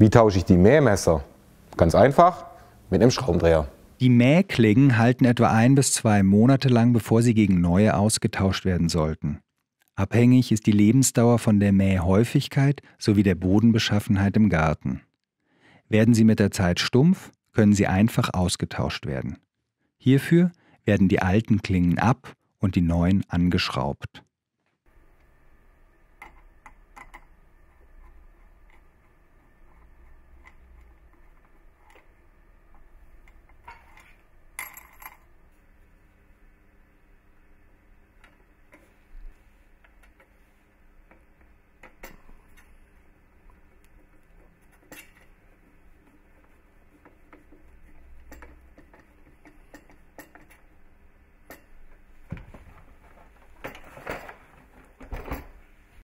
Wie tausche ich die Mähmesser? Ganz einfach, mit einem Schraubendreher. Die Mähklingen halten etwa ein bis zwei Monate lang, bevor sie gegen neue ausgetauscht werden sollten. Abhängig ist die Lebensdauer von der Mähhäufigkeit sowie der Bodenbeschaffenheit im Garten. Werden sie mit der Zeit stumpf, können sie einfach ausgetauscht werden. Hierfür werden die alten Klingen ab und die neuen angeschraubt.